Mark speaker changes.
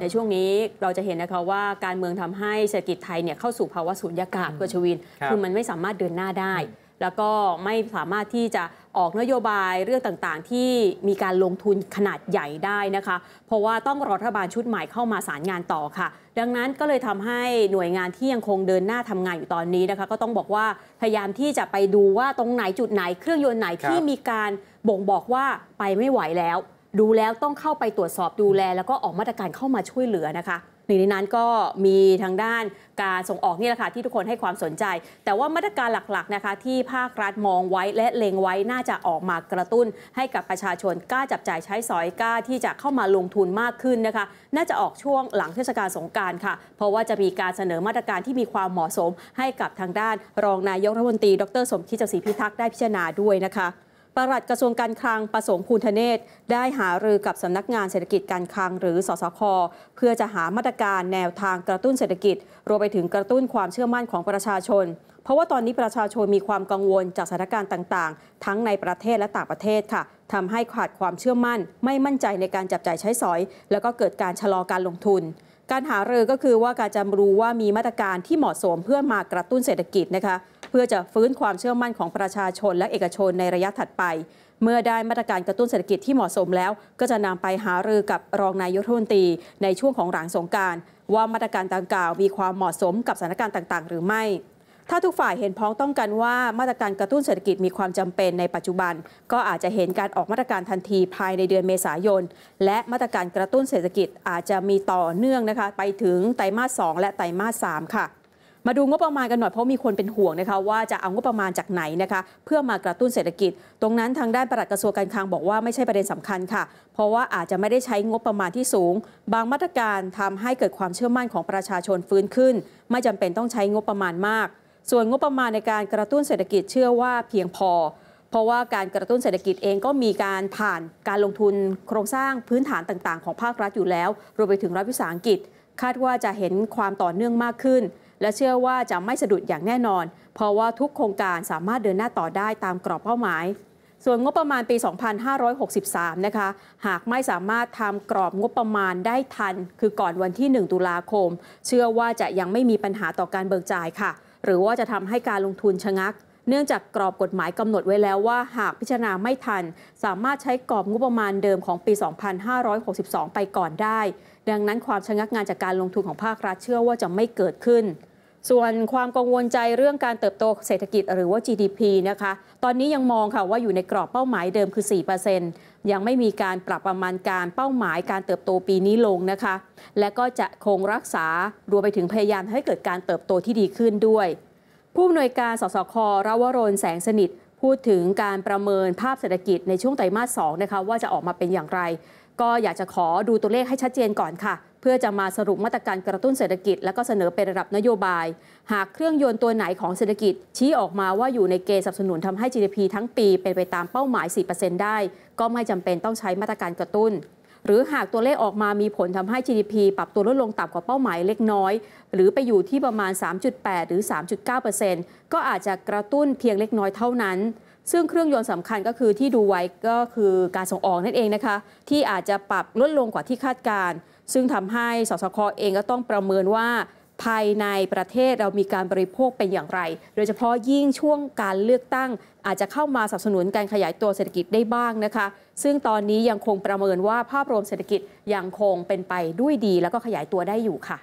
Speaker 1: ในช่วงนี้เราจะเห็นนะคะว่าการเมืองทำให้เศรษฐกิจไทยเนี่ยเข้าสู่ภาวะสุญญากาศกชวินคือมันไม่สามารถเดินหน้าได้ แล้วก็ไม่สามารถที่จะออกนโยบาย เรื่องต่างๆ ที่มีการลงทุนขนาดใหญ่ได้นะคะ เพราะว่าต้องรอรัฐบาลชุดใหม่เข้ามาสารงานต่อค่ะ ดังนั้นก็เลยทำให้หน่วยงานที่ยังคงเดินหน้าทำงานอยู่ตอนนี้นะคะ ก็ต้องบอกว่าพยายามที่จะไปดูว่าตรงไหนจุดไหนเครื่องยนต์ไหนที่มีการบ่งบอกว่าไปไม่ไหวแล้วดูแล้วต้องเข้าไปตรวจสอบดูแลแล้วก็ออกมาตรการเข้ามาช่วยเหลือนะคะหนึ่งในนั้นก็มีทางด้านการส่งออกนี่แหละค่ะที่ทุกคนให้ความสนใจ แต่ว่ามาตรการหลักๆนะคะที่ภาครัฐมองไว้และเล็งไว้น่าจะออกมากระตุ้นให้กับประชาชนกล้าจับจ่ายใช้สอยกล้าที่จะเข้ามาลงทุนมากขึ้นนะคะ น่าจะออกช่วงหลังเทศกาลสงการค่ะ เพราะว่าจะมีการเสนอมาตรการที่มีความเหมาะสมให้กับทางด้านรองนายกรัฐมนตรีดรสมคิดจศรีพิทักษ์ได้พิจารณาด้วยนะคะปลัดกระทรวงการคลังประสงค์ภูนทเนศได้หารือกับสำนักงานเศรษฐกิจการคลังหรือสสคเพื่อจะหามาตรการแนวทางกระตุ้นเศรษฐกิจ รวมไปถึงกระตุ้นความเชื่อมั่นของประชาชน เพราะว่าตอนนี้ประชาชนมีความกังวลจากสถานการณ์ต่างๆ ทั้งในประเทศและต่างประเทศค่ะทำให้ขาดความเชื่อมั่น ไม่มั่นใจในการจับจ่ายใช้สอย แล้วก็เกิดการชะลอการลงทุน การหารือก็คือว่าการจะรู้ว่ามีมาตรการที่เหมาะสมเพื่อมากระตุ้นเศรษฐกิจนะคะเพื่อจะฟื้นความเชื่อมั่นของประชาชนและเอกชนในระยะถัดไป เมื่อได้มาตรการกระตุ้นเศรษฐกิจที่เหมาะสมแล้ว ก็จะนำไปหารือกับรองนายกรัฐมนตรีในช่วงของหลังสงการ ว่ามาตรการต่างกล่าวมีความเหมาะสมกับสถานการณ์ต่างๆ หรือไม่ ถ้าทุกฝ่ายเห็นพ้องต้องกันว่ามาตรการกระตุ้นเศรษฐกิจมีความจำเป็นในปัจจุบัน ก็อาจจะเห็นการออกมาตรการทันทีภายในเดือนเมษายนและมาตรการกระตุ้นเศรษฐกิจอาจจะมีต่อเนื่องนะคะไปถึงไตรมาส2และไตรมาส3ค่ะมาดูงบประมาณกันหน่อยเพราะมีคนเป็นห่วงนะคะว่าจะเอางบประมาณจากไหนนะคะเพื่อมากระตุ้นเศรษฐกิจ ตรงนั้นทางด้านปลัดกระทรวงการคลังบอกว่าไม่ใช่ประเด็นสำคัญค่ะเพราะว่าอาจจะไม่ได้ใช้งบประมาณที่สูง บางมาตรการทำให้เกิดความเชื่อมั่นของประชาชนฟื้นขึ้น ไม่จำเป็นต้องใช้งบประมาณมาก ส่วนงบประมาณในการกระตุ้นเศรษฐกิจเชื่อว่าเพียงพอ เพราะว่าการกระตุ้นเศรษฐกิจเองก็มีการผ่านการลงทุน โครงสร้างพื้นฐานต่างๆ ของภาครัฐอยู่แล้ว รวมไปถึงรัฐวิสาหกิจคาดว่าจะเห็นความต่อเนื่องมากขึ้นและเชื่อว่าจะไม่สะดุดอย่างแน่นอน เพราะว่าทุกโครงการสามารถเดินหน้าต่อได้ตามกรอบเป้าหมาย ส่วนงบประมาณปี 2563 นะคะ หากไม่สามารถทำกรอบงบประมาณได้ทัน คือก่อนวันที่ 1 ตุลาคม เชื่อว่าจะยังไม่มีปัญหาต่อการเบิกจ่ายค่ะ หรือว่าจะทำให้การลงทุนชะงัก เนื่องจากกรอบกฎหมายกำหนดไว้แล้วว่า หากพิจารณาไม่ทัน สามารถใช้กรอบงบประมาณเดิมของปี 2562ไปก่อนได้ ดังนั้นความชะงักงานจากการลงทุนของภาครัฐเชื่อว่าจะไม่เกิดขึ้นส่วนความกังวลใจเรื่องการเติบโตเศรษฐกิจหรือว่า GDP นะคะตอนนี้ยังมองค่ะว่าอยู่ในกรอบเป้าหมายเดิมคือ 4%ยังไม่มีการปรับประมาณการเป้าหมายการเติบโตปีนี้ลงนะคะ และก็จะคงรักษารวมไปถึงพยายามให้เกิดการเติบโตที่ดีขึ้นด้วย ผู้อำนวยการ สสคราวรนแสงสนิท พูดถึงการประเมินภาพเศรษฐกิจในช่วงไตรมาส2นะคะว่าจะออกมาเป็นอย่างไร ก็อยากจะขอดูตัวเลขให้ชัดเจนก่อนค่ะเพื่อจะมาสรุปมาตรการกระตุ้นเศรษฐกิจ และก็เสนอเป็นระดับนโยบาย หากเครื่องยนต์ตัวไหนของเศรษฐกิจชี้ออกมาว่าอยู่ในเกณฑ์สนับสนุนทำให้ GDP ทั้งปี เป็นไปตามเป้าหมาย 4%ได้ ก็ไม่จำเป็นต้องใช้มาตรการกระตุ้น หรือหากตัวเลขออกมามีผลทำให้ GDP ปรับตัวลดลงต่ำกว่าเป้าหมายเล็กน้อย หรือไปอยู่ที่ประมาณ 3.8 หรือ3.9%ก็อาจจะกระตุ้นเพียงเล็กน้อยเท่านั้น ซึ่งเครื่องยนต์สำคัญก็คือที่ดูไว้ก็คือการส่งออกนั่นเองนะคะที่อาจจะปรับลดลงกว่าที่คาดการซึ่งทำให้สสคอเองก็ต้องประเมินว่า ภายในประเทศเรามีการบริโภคเป็นอย่างไร โดยเฉพาะยิ่งช่วงการเลือกตั้งอาจจะเข้ามาสนับสนุนการขยายตัวเศรษฐกิจได้บ้างนะคะ ซึ่งตอนนี้ยังคงประเมินว่าภาพรวมเศรษฐกิจยังคงเป็นไปด้วยดีแล้วก็ขยายตัวได้อยู่ค่ะ